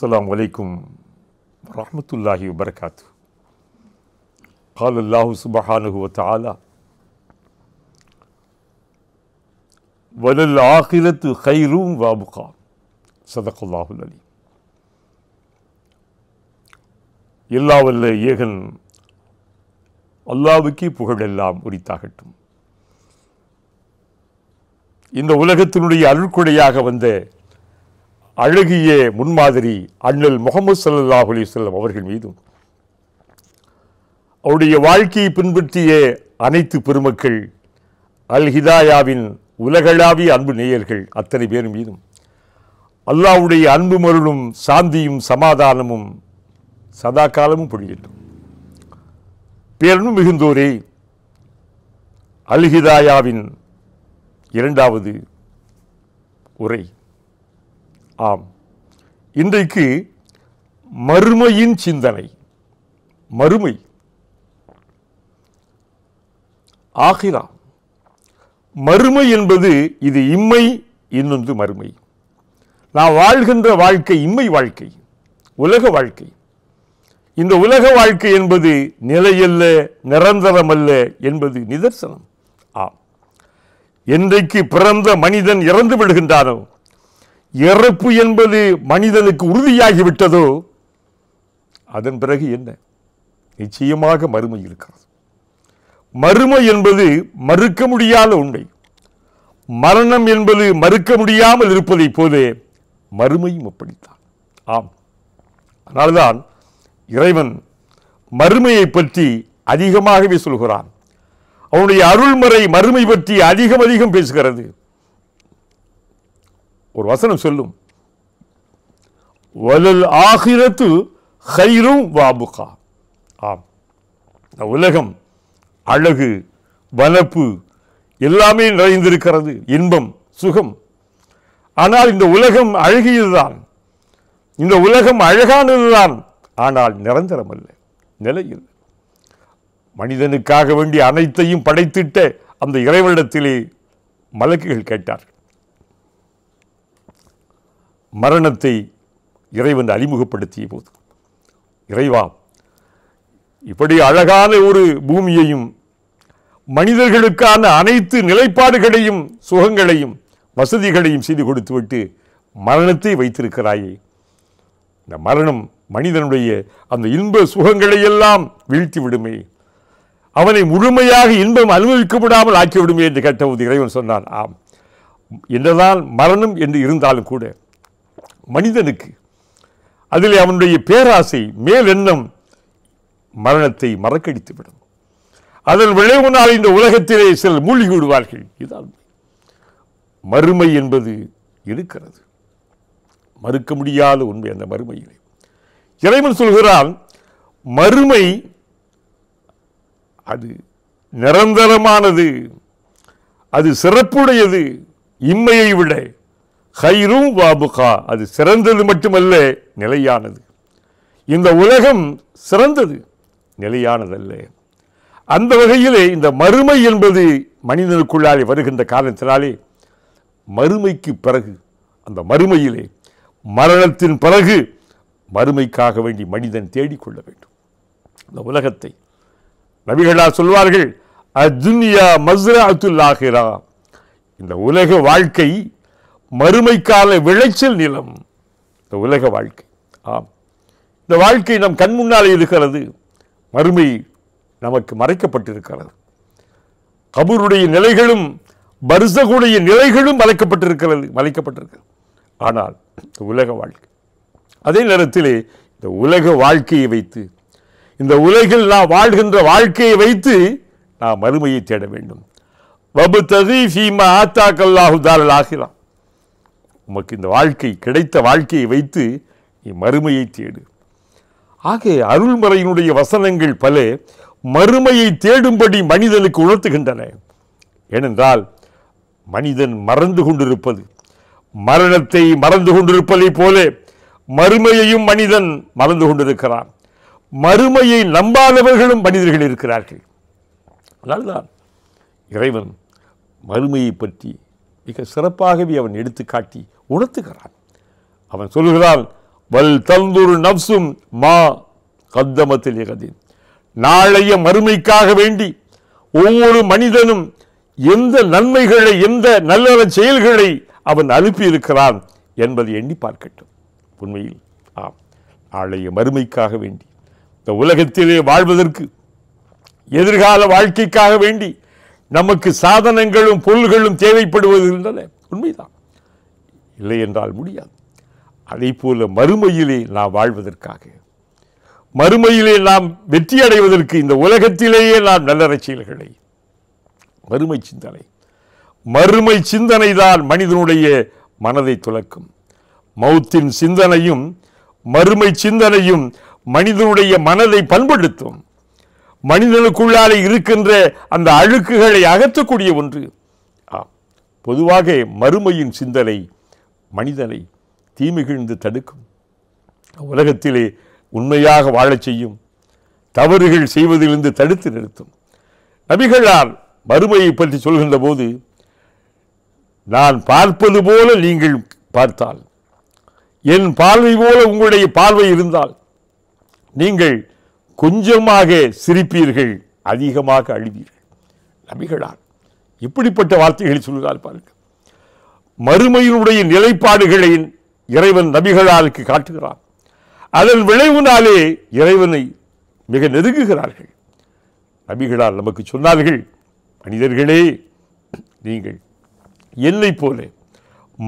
السلام عليكم ورحمة الله وبركاته قال الله سبحانه وتعالى وللعاقلة خير وابقى صدق الله العليم எல்லா வல்ல ஏகன் அல்லாவுக்கு புகழெல்லாம் உரித்தாகட்டும் இந்த உலகத்தினுடைய அருள்கொடையாக வந்த அழகிய முன்மாதிரி அண்ணல் முகமது சல்லாஹ் அலிசல்லம் அவர்கள் மீதும் அவருடைய வாழ்க்கையை பின்பற்றிய அனைத்து பெருமக்கள் அல் ஹிதாயாவின் உலகளாவிய அன்பு நேயர்கள் அத்தனை பேர் மீதும் அல்லாவுடைய அன்பு மருளும் சாந்தியும் சமாதானமும் சதா காலமும் பொழியட்டும் பேரன்பு மிகுந்தோரே அல்ஹிதாயாவின் இரண்டாவது உரை ஆம் இன்றைக்கு மறுமையின் சிந்தனை மறுமை ஆகிரா மறுமை என்பது இது இம்மை இன்னொன்று மறுமை நான் வாழ்கின்ற வாழ்க்கை இம்மை வாழ்க்கை உலக வாழ்க்கை இந்த உலக வாழ்க்கை என்பது நிலையல்ல நிரந்தரமல்ல என்பது நிதர்சனம் ஆம் என்றைக்கு பிறந்த மனிதன் இறந்து விடுகின்றானோ இறப்பு என்பது மனிதனுக்கு உறுதியாகிவிட்டதோ அதன் பிறகு என்ன நிச்சயமாக மறுமை இருக்கிறது மறுமை என்பது மறுக்க முடியாத உண்மை மரணம் என்பது மறுக்க முடியாமல் இருப்பதைப் போது மறுமையும் அப்படித்தான் ஆம் அதனால்தான் இறைவன் மறுமையை பற்றி அதிகமாகவே சொல்கிறான் அவனுடைய அருள்முறை மறுமை பற்றி அதிகம் அதிகம் பேசுகிறது ஒரு வசனம் சொல்லும் வலல் ஆகிரத்து ஹைரும் வாபுகா ஆம் உலகம் அழகு வனப்பு எல்லாமே நிறைந்திருக்கிறது இன்பம் சுகம் ஆனால் இந்த உலகம் அழகியதுதான் இந்த உலகம் அழகானதுதான் ஆனால் நிரந்தரம் அல்ல நிலையில் மனிதனுக்காக வேண்டிய அனைத்தையும் படைத்திட்ட அந்த இறைவனிடத்திலே மலக்குகள் கேட்டார்கள் மரணத்தை இறைவன் அறிமுகப்படுத்திய போது இறைவா இப்படி அழகான ஒரு பூமியையும் மனிதர்களுக்கான அனைத்து நிலைப்பாடுகளையும் சுகங்களையும் வசதிகளையும் செய்து கொடுத்துவிட்டு மரணத்தை வைத்திருக்கிறாயே இந்த மரணம் மனிதனுடைய அந்த இன்ப சுகங்களையெல்லாம் வீழ்த்தி விடுமே அவனை முழுமையாக இன்பம் அனுபவிக்க விடாமல் ஆக்கிவிடுமே என்று கேட்டபோது இறைவன் சொன்னான் ஆம் என்னதான் மரணம் என்று இருந்தாலும் கூட மனிதனுக்கு அதில் அவனுடைய பேராசை மேலெண்ணம் மரணத்தை மறக்கடித்துவிடும் அதன் விளைவு நாள் இந்த உலகத்திலே சில மூழ்கி விடுவார்கள் இதான் மறுமை என்பது இருக்கிறது மறுக்க முடியாத உண்மை அந்த மறுமையிலே இறைவன் சொல்கிறான் மறுமை அது நிரந்தரமானது அது சிறப்புடையது இம்மையை விட ஹைரும் வாபுகா அது சிறந்தது மட்டுமல்ல நிலையானது இந்த உலகம் சிறந்தது நிலையானதல்ல அந்த வகையிலே இந்த மறுமை என்பது மனிதனுக்குள்ளாலே வருகின்ற காரணத்தினாலே மறுமைக்கு பிறகு அந்த மறுமையிலே மரணத்தின் பிறகு மறுமைக்காக வேண்டி மனிதன் தேடிக்கொள்ள வேண்டும் இந்த உலகத்தை நபிகளா சொல்வார்கள் அஜுன்யா மஸ்ரா அத்துல் ஆஹிரா இந்த உலக வாழ்க்கை மறுமைக்கால விளைச்சல் நிலம் இந்த உலக வாழ்க்கை ஆம் இந்த வாழ்க்கை நம் கண் முன்னால் இருக்கிறது மறுமை நமக்கு மறைக்கப்பட்டிருக்கிறது கபூருடைய நிலைகளும் பர்சகுடைய நிலைகளும் மறைக்கப்பட்டிருக்கிறது மறைக்கப்பட்டிருக்கிறது ஆனால் இந்த உலக வாழ்க்கை அதே நேரத்திலே இந்த உலக வாழ்க்கையை வைத்து இந்த உலகில் நாம் வாழ்கின்ற வாழ்க்கையை வைத்து நாம் மறுமையை தேட வேண்டும் வபு தகி ஃபீமா ஆத்தாக்கல்லாஹு தாரல் ஆகிறான் உமக்கு இந்த வாழ்க்கை கிடைத்த வாழ்க்கையை வைத்து நீ மறுமையை தேடு ஆக அருள்மறையினுடைய வசனங்கள் பல மறுமையை தேடும்படி மனிதனுக்கு உணர்த்துகின்றன ஏனென்றால் மனிதன் மறந்து கொண்டிருப்பது மரணத்தை மறந்து கொண்டிருப்பதைப் போல மறுமையையும் மனிதன் மறந்து கொண்டிருக்கிறான் மறுமையை நம்பாதவர்களும் மனிதர்கள் இருக்கிறார்கள் அதனால்தான் இறைவன் மறுமையை பற்றி மிக சிறப்பாகவே அவன் எடுத்து காட்டி உணர்த்துகிறான் அவன் சொல்கிறான் வல் தந்தூர் நப்சும் மா கத்தமத்தில் எகதின் நாளைய மறுமைக்காக வேண்டி ஒவ்வொரு மனிதனும் எந்த நன்மைகளை எந்த நல்ல செயல்களை அவன் அனுப்பியிருக்கிறான் என்பதை எண்ணி பார்க்கட்டும் உண்மையில் ஆம் நாளைய மறுமைக்காக வேண்டி இந்த உலகத்திலே வாழ்வதற்கு எதிர்கால வாழ்க்கைக்காக வேண்டி நமக்கு சாதனங்களும் பொருள்களும் தேவைப்படுவது இருந்தன உண்மைதான் இல்லை என்றால் முடியாது அதே போல மறுமையிலே நாம் வாழ்வதற்காக மறுமையிலே நாம் வெற்றி அடைவதற்கு இந்த உலகத்திலேயே நாம் நல்ல செயல்களை மறுமை சிந்தனை மறுமை சிந்தனை தான் மனிதனுடைய மனதை துலக்கும் மௌத்தின் சிந்தனையும் மறுமை சிந்தனையும் மனிதனுடைய மனதை பண்படுத்தும் மனிதனுக்குள்ளாலே இருக்கின்ற அந்த அழுக்குகளை அகற்றக்கூடிய ஒன்று பொதுவாக மறுமையின் சிந்தனை மனிதனை தீமிகிழ்ந்து தடுக்கும் உலகத்திலே உண்மையாக வாழச் செய்யும் தவறுகள் செய்வதிலிருந்து தடுத்து நிறுத்தும் நபிகளால் மறுமையை பற்றி சொல்கின்ற போது நான் பார்ப்பது போல நீங்கள் பார்த்தால் என் பார்வை போல உங்களுடைய பார்வை இருந்தால் நீங்கள் கொஞ்சமாக சிரிப்பீர்கள் அதிகமாக அழிவீர்கள் நபிகளார் இப்படிப்பட்ட வார்த்தைகளை சொல்கிறார் பாருங்கள் மறுமையினுடைய நிலைப்பாடுகளை இறைவன் நபிகளாருக்கு காட்டுகிறான் அதன் விளைவுனாலே இறைவனை மிக நெருங்குகிறார்கள் நபிகளால் நமக்கு சொன்னார்கள் மனிதர்களே நீங்கள் என்னை போல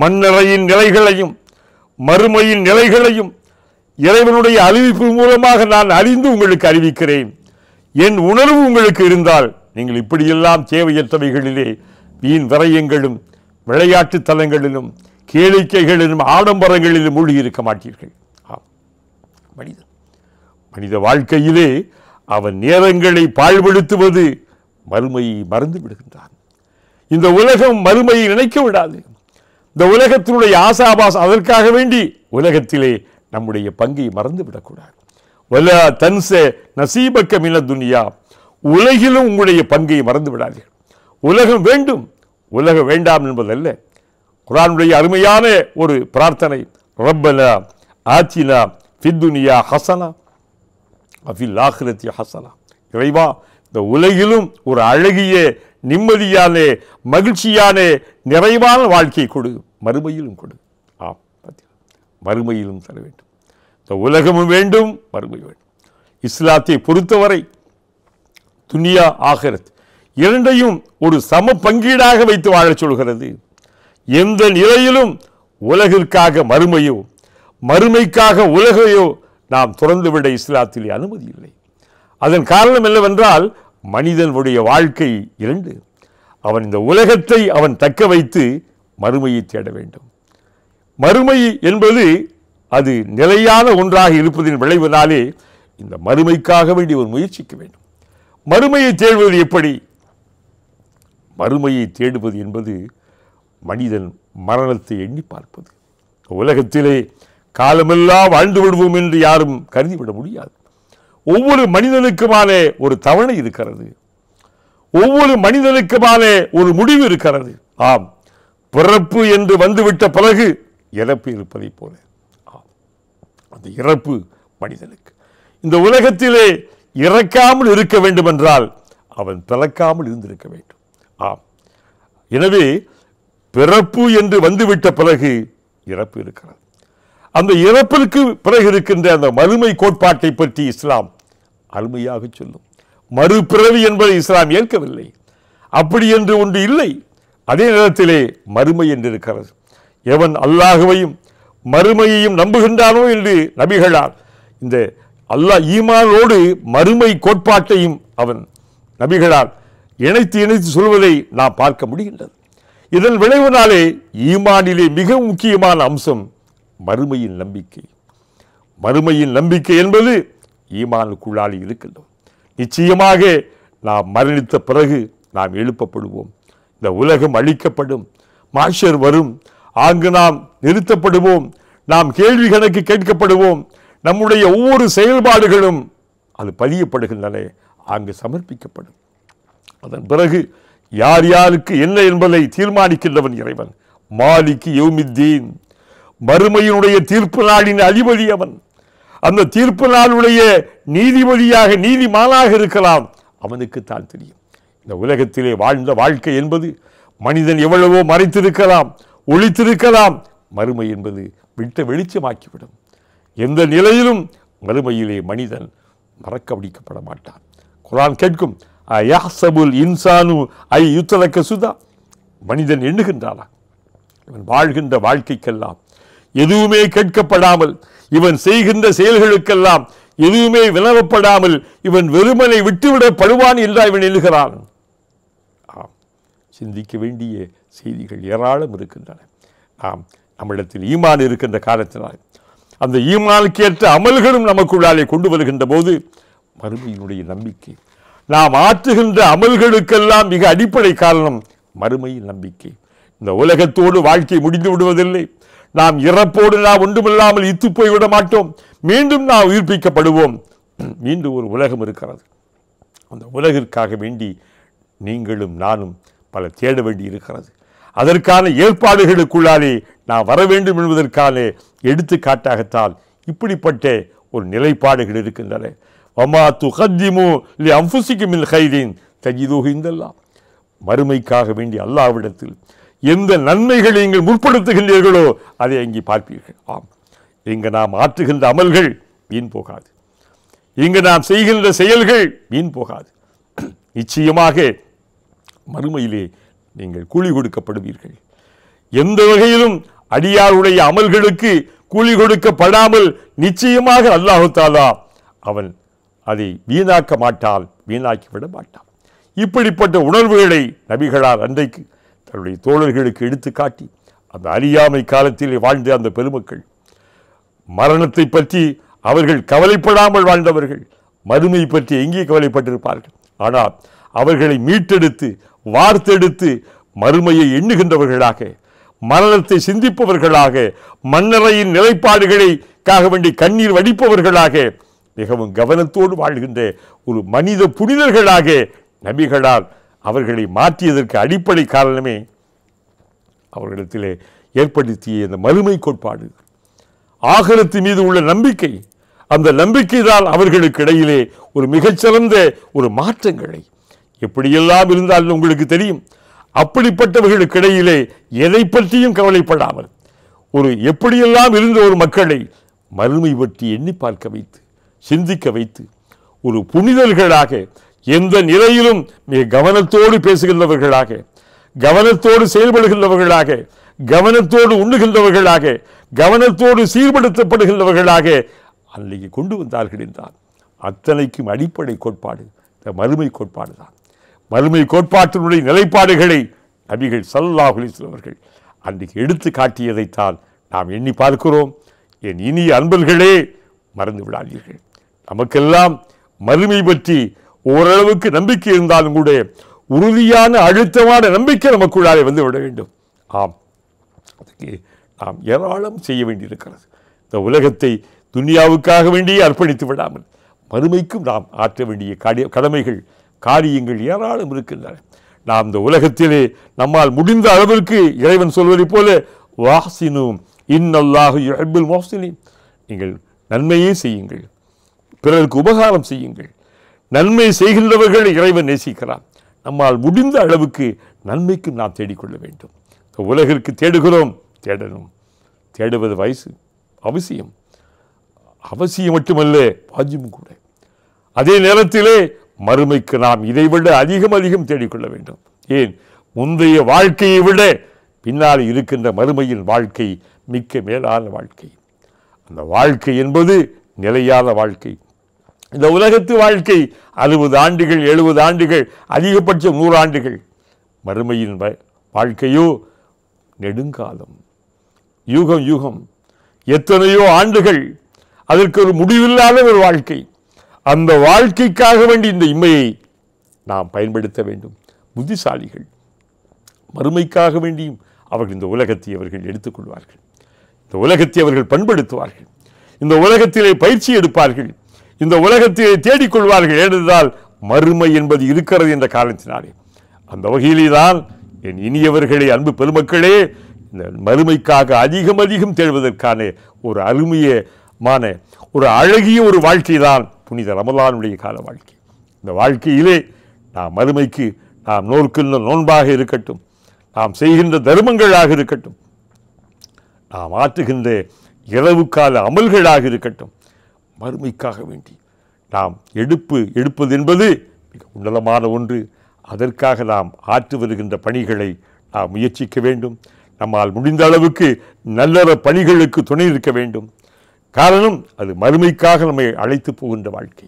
மண்ணறையின் நிலைகளையும் மறுமையின் நிலைகளையும் இறைவனுடைய அறிவிப்பு மூலமாக நான் அறிந்து உங்களுக்கு அறிவிக்கிறேன் என் உணர்வு உங்களுக்கு இருந்தால் நீங்கள் இப்படியெல்லாம் தேவையற்றவைகளிலே வீண் விரயங்களும் விளையாட்டு தலங்களிலும் கேளிக்கைகளிலும் ஆடம்பரங்களிலும் மூழ்கியிருக்க இருக்க மாட்டீர்கள் மனித மனித வாழ்க்கையிலே அவன் நேரங்களை பாழ்படுத்துவது மறுமையை மறந்து விடுகின்றான் இந்த உலகம் மறுமையை நினைக்க விடாது இந்த உலகத்தினுடைய ஆசாபாசம் அதற்காக வேண்டி உலகத்திலே நம்முடைய பங்கை மறந்து விடக்கூடாது வல நசீபக்க மின துனியா உலகிலும் உங்களுடைய பங்கை மறந்து விடாதீர்கள் உலகம் வேண்டும் உலகம் வேண்டாம் என்பதல்ல குரானுடைய அருமையான ஒரு பிரார்த்தனை ரப்பனா ஆச்சினா ஃபித்துனியா ஹசனா அஃபில் ஹசனா இறைவா இந்த உலகிலும் ஒரு அழகிய நிம்மதியான மகிழ்ச்சியான நிறைவான வாழ்க்கை கொடு மறுமையிலும் கொடு ஆம் வறுமையிலும் தர வேண்டும் இந்த உலகமும் வேண்டும் வறுமை வேண்டும் இஸ்லாத்தை பொறுத்தவரை துனியா ஆகிறது இரண்டையும் ஒரு சம பங்கீடாக வைத்து வாழச் சொல்கிறது எந்த நிலையிலும் உலகிற்காக மறுமையோ மறுமைக்காக உலகையோ நாம் துறந்துவிட இஸ்லாத்திலே அனுமதி இல்லை அதன் காரணம் என்னவென்றால் மனிதனுடைய வாழ்க்கை இரண்டு அவன் இந்த உலகத்தை அவன் தக்க வைத்து மறுமையை தேட வேண்டும் மறுமை என்பது அது நிலையான ஒன்றாக இருப்பதின் விளைவினாலே இந்த மறுமைக்காக வேண்டி ஒரு முயற்சிக்க வேண்டும் மறுமையை தேடுவது எப்படி மறுமையை தேடுவது என்பது மனிதன் மரணத்தை எண்ணி பார்ப்பது உலகத்திலே காலமெல்லாம் வாழ்ந்து விடுவோம் என்று யாரும் கருதிவிட முடியாது ஒவ்வொரு மனிதனுக்குமான ஒரு தவணை இருக்கிறது ஒவ்வொரு மனிதனுக்குமான ஒரு முடிவு இருக்கிறது ஆம் பிறப்பு என்று வந்துவிட்ட பிறகு இறப்பு இருப்பதைப் போல அந்த இறப்பு மனிதனுக்கு இந்த உலகத்திலே இறக்காமல் இருக்க வேண்டுமென்றால் அவன் பிறக்காமல் இருந்திருக்க வேண்டும் ஆம் எனவே பிறப்பு என்று வந்துவிட்ட பிறகு இறப்பு இருக்கிறது அந்த இறப்பிற்கு பிறகு இருக்கின்ற அந்த மறுமை கோட்பாட்டை பற்றி இஸ்லாம் அருமையாக சொல்லும் மறுபிறவி என்பதை இஸ்லாம் ஏற்கவில்லை அப்படி என்று ஒன்று இல்லை அதே நேரத்திலே மறுமை என்று இருக்கிறது எவன் அல்லாஹுவையும் மறுமையையும் நம்புகின்றானோ என்று நபிகளார் இந்த அல்லாஹ் ஈமானோடு மறுமை கோட்பாட்டையும் அவன் நபிகளார் இணைத்து இணைத்து சொல்வதை நாம் பார்க்க முடிகின்றது இதன் விளைவுனாலே ஈமானிலே மிக முக்கியமான அம்சம் மறுமையின் நம்பிக்கை மறுமையின் நம்பிக்கை என்பது ஈமானுக்குள்ளால் இருக்கின்றோம் நிச்சயமாக நாம் மரணித்த பிறகு நாம் எழுப்பப்படுவோம் இந்த உலகம் அழிக்கப்படும் மாஷர் வரும் அங்கு நாம் நிறுத்தப்படுவோம் நாம் கேள்வி கணக்கு கேட்கப்படுவோம் நம்முடைய ஒவ்வொரு செயல்பாடுகளும் அது பதியப்படுகின்றன அங்கு சமர்ப்பிக்கப்படும் அதன் பிறகு யார் யாருக்கு என்ன என்பதை தீர்மானிக்கின்றவன் இறைவன் மாலிக்கு யோமித்தீன் மறுமையினுடைய தீர்ப்பு நாளின் அதிபதி அவன் அந்த தீர்ப்பு நாளுடைய நீதிபதியாக நீதிமானாக இருக்கலாம் அவனுக்கு தான் தெரியும் இந்த உலகத்திலே வாழ்ந்த வாழ்க்கை என்பது மனிதன் எவ்வளவோ மறைத்திருக்கலாம் ஒழித்திருக்கலாம் மறுமை என்பது விட்ட வெளிச்சமாக்கிவிடும் எந்த நிலையிலும் மறுமையிலே மனிதன் மறக்க பிடிக்கப்பட மாட்டான் குரான் கேட்கும் யாசபுல் இன்சானு ஐ யுத்தலக்க சுதா மனிதன் எண்ணுகின்றாளா இவன் வாழ்கின்ற வாழ்க்கைக்கெல்லாம் எதுவுமே கேட்கப்படாமல் இவன் செய்கின்ற செயல்களுக்கெல்லாம் எதுவுமே வினவப்படாமல் இவன் வெறுமனை விட்டுவிடப்படுவான் என்றாய் இவன் எழுகிறான் சிந்திக்க வேண்டிய செய்திகள் ஏராளம் இருக்கின்றன நாம் நம்மிடத்தில் ஈமான் இருக்கின்ற காலத்தினால் அந்த ஈமானுக்கேற்ற அமல்களும் நமக்குள்ளாலே கொண்டு வருகின்ற போது மறுமையினுடைய நம்பிக்கை நாம் ஆற்றுகின்ற அமல்களுக்கெல்லாம் மிக அடிப்படை காரணம் மறுமையின் நம்பிக்கை இந்த உலகத்தோடு வாழ்க்கை முடிந்து விடுவதில்லை நாம் இறப்போடு நாம் ஒன்றுமில்லாமல் இத்து போய்விட மாட்டோம் மீண்டும் நாம் உயிர்ப்பிக்கப்படுவோம் மீண்டும் ஒரு உலகம் இருக்கிறது அந்த உலகிற்காக வேண்டி நீங்களும் நானும் பல தேட வேண்டி இருக்கிறது அதற்கான ஏற்பாடுகளுக்குள்ளாலே நான் வர வேண்டும் என்பதற்கான எடுத்துக்காட்டாகத்தான் இப்படிப்பட்ட ஒரு நிலைப்பாடுகள் இருக்கின்றன வமா மறுமைக்காக வேண்டிய அல்லாவிடத்தில் எந்த நன்மைகளை நீங்கள் முற்படுத்துகின்றீர்களோ அதை அங்கே பார்ப்பீர்கள் ஆம் இங்கு நாம் ஆற்றுகின்ற அமல்கள் வீண் போகாது இங்கு நாம் செய்கின்ற செயல்கள் வீண் போகாது நிச்சயமாக மறுமையிலே நீங்கள் கூலி கொடுக்கப்படுவீர்கள் எந்த வகையிலும் அடியாருடைய அமல்களுக்கு கூலி கொடுக்கப்படாமல் நிச்சயமாக அல்லாஹுத்தாலா அவன் அதை வீணாக்க மாட்டால் வீணாக்கிவிட மாட்டான் இப்படிப்பட்ட உணர்வுகளை நபிகளார் அன்றைக்கு தன்னுடைய தோழர்களுக்கு எடுத்து காட்டி அந்த அறியாமை காலத்தில் வாழ்ந்த அந்த பெருமக்கள் மரணத்தை பற்றி அவர்கள் கவலைப்படாமல் வாழ்ந்தவர்கள் மறுமை பற்றி எங்கே கவலைப்பட்டிருப்பார்கள் ஆனால் அவர்களை மீட்டெடுத்து வார்த்தெடுத்து மறுமையை எண்ணுகின்றவர்களாக மரணத்தை சிந்திப்பவர்களாக மன்னரையின் நிலைப்பாடுகளை காக வேண்டி கண்ணீர் வடிப்பவர்களாக மிகவும் கவனத்தோடு வாழ்கின்ற ஒரு மனித புனிதர்களாக நபிகளால் அவர்களை மாற்றியதற்கு அடிப்படை காரணமே அவர்களிடத்திலே ஏற்படுத்திய இந்த மறுமை கோட்பாடு ஆகலத்து மீது உள்ள நம்பிக்கை அந்த நம்பிக்கைதான் அவர்களுக்கு இடையிலே ஒரு மிகச்சிறந்த ஒரு மாற்றங்களை எப்படியெல்லாம் இருந்தாலும் உங்களுக்கு தெரியும் அப்படிப்பட்டவர்களுக்கிடையிலே எதை பற்றியும் கவலைப்படாமல் ஒரு எப்படியெல்லாம் இருந்த ஒரு மக்களை மறுமை பற்றி எண்ணி பார்க்க வைத்து சிந்திக்க வைத்து ஒரு புனிதர்களாக எந்த நிலையிலும் மிக கவனத்தோடு பேசுகின்றவர்களாக கவனத்தோடு செயல்படுகின்றவர்களாக கவனத்தோடு உண்ணுகின்றவர்களாக கவனத்தோடு சீர்படுத்தப்படுகின்றவர்களாக அன்றைக்கு கொண்டு வந்தார்கள் என்றால் அத்தனைக்கும் அடிப்படை கோட்பாடு இந்த மறுமை கோட்பாடு தான் வறுமை கோட்பாட்டினுடைய நிலைப்பாடுகளை நபிகள் சல்லாஹுலிஸ்லம் அவர்கள் அன்றைக்கு எடுத்து காட்டியதைத்தான் நாம் எண்ணி பார்க்கிறோம் என் இனிய அன்பர்களே மறந்து விடாதீர்கள் நமக்கெல்லாம் மறுமை பற்றி ஓரளவுக்கு நம்பிக்கை இருந்தாலும் கூட உறுதியான அழுத்தமான நம்பிக்கை நமக்குள்ளாலே வந்து விட வேண்டும் ஆம் அதுக்கு நாம் ஏராளம் செய்ய வேண்டியிருக்கிறது இந்த உலகத்தை துன்யாவுக்காக வேண்டியே அர்ப்பணித்து விடாமல் மறுமைக்கும் நாம் ஆற்ற வேண்டிய கடமைகள் காரியங்கள் ஏராளம் இருக்கின்றன நாம் இந்த உலகத்திலே நம்மால் முடிந்த அளவிற்கு இறைவன் சொல்வதைப் போல வாசினும் இன்னல்லாக யுஹிபுல் மோசினின் நீங்கள் நன்மையே செய்யுங்கள் பிறருக்கு உபகாரம் செய்யுங்கள் நன்மை செய்கின்றவர்கள் இறைவன் நேசிக்கிறான் நம்மால் முடிந்த அளவுக்கு நன்மைக்கு நாம் தேடிக்கொள்ள வேண்டும் இந்த உலகிற்கு தேடுகிறோம் தேடணும் தேடுவது வயசு அவசியம் அவசியம் மட்டுமல்ல வாஜிமும் கூட அதே நேரத்திலே மறுமைக்கு நாம் இதைவிட அதிகம் அதிகம் தேடிக்கொள்ள வேண்டும் ஏன் முந்தைய வாழ்க்கையை விட பின்னால் இருக்கின்ற மறுமையின் வாழ்க்கை மிக்க மேலான வாழ்க்கை அந்த வாழ்க்கை என்பது நிலையான வாழ்க்கை இந்த உலகத்து வாழ்க்கை அறுபது ஆண்டுகள் எழுபது ஆண்டுகள் அதிகபட்சம் நூறாண்டுகள் மறுமையின் வாழ்க்கையோ நெடுங்காலம் யூகம் யூகம் எத்தனையோ ஆண்டுகள் அதற்கு ஒரு முடிவில்லாத ஒரு வாழ்க்கை அந்த வாழ்க்கைக்காக வேண்டி இந்த இம்மையை நாம் பயன்படுத்த வேண்டும் புத்திசாலிகள் மறுமைக்காக வேண்டியும் அவர்கள் இந்த உலகத்தை அவர்கள் எடுத்துக்கொள்வார்கள் இந்த உலகத்தை அவர்கள் பண்படுத்துவார்கள் இந்த உலகத்திலே பயிற்சி எடுப்பார்கள் இந்த உலகத்திலே தேடிக்கொள்வார்கள் ஏனென்றால் மறுமை என்பது இருக்கிறது என்ற காரணத்தினாலே அந்த வகையிலே தான் என் இனியவர்களே அன்பு பெருமக்களே இந்த மறுமைக்காக அதிகம் அதிகம் தேடுவதற்கான ஒரு அருமையமான ஒரு அழகிய ஒரு வாழ்க்கை தான் புனித ரமலானுடைய கால வாழ்க்கை இந்த வாழ்க்கையிலே நாம் மறுமைக்கு நாம் நோர்க்கின்ற நோன்பாக இருக்கட்டும் நாம் செய்கின்ற தர்மங்களாக இருக்கட்டும் நாம் ஆற்றுகின்ற இரவு கால அமல்களாக இருக்கட்டும் மறுமைக்காக வேண்டி நாம் எடுப்பு எடுப்பது என்பது மிக உன்னதமான ஒன்று அதற்காக நாம் ஆற்று வருகின்ற பணிகளை நாம் முயற்சிக்க வேண்டும் நம்மால் முடிந்த அளவுக்கு நல்லற பணிகளுக்கு துணை இருக்க வேண்டும் காரணம் அது மறுமைக்காக நம்மை அழைத்து போகின்ற வாழ்க்கை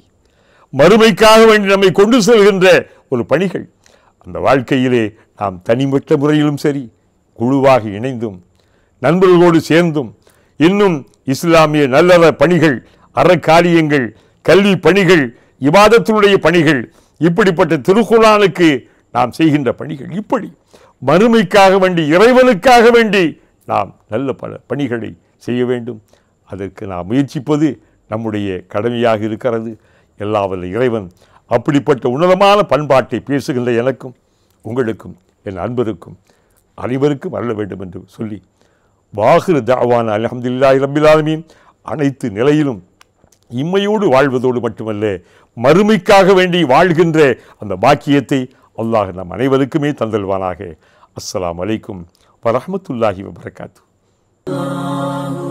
மறுமைக்காக வேண்டி நம்மை கொண்டு செல்கின்ற ஒரு பணிகள் அந்த வாழ்க்கையிலே நாம் தனிப்பட்ட முறையிலும் சரி குழுவாக இணைந்தும் நண்பர்களோடு சேர்ந்தும் இன்னும் இஸ்லாமிய நல்லற பணிகள் அறக்காரியங்கள் கல்வி பணிகள் இவாதத்தினுடைய பணிகள் இப்படிப்பட்ட திருக்குறானுக்கு நாம் செய்கின்ற பணிகள் இப்படி மறுமைக்காக வேண்டி இறைவனுக்காக வேண்டி நாம் நல்ல பல பணிகளை செய்ய வேண்டும் அதற்கு நாம் முயற்சிப்பது நம்முடைய கடமையாக இருக்கிறது எல்லாவல்ல இறைவன் அப்படிப்பட்ட உன்னதமான பண்பாட்டை பேசுகின்ற எனக்கும் உங்களுக்கும் என் அன்பருக்கும் அனைவருக்கும் அருள வேண்டும் என்று சொல்லி வாகிரு தாவான அலமதுல்லாஹி ரபிலாலமீன் அனைத்து நிலையிலும் இம்மையோடு வாழ்வதோடு மட்டுமல்ல மறுமைக்காக வேண்டி வாழ்கின்ற அந்த பாக்கியத்தை அல்லாஹ் நம் அனைவருக்குமே தந்தல்வானாக அஸ்லாம் வலைக்கும் வரமத்துல்லாஹி வரகாத்து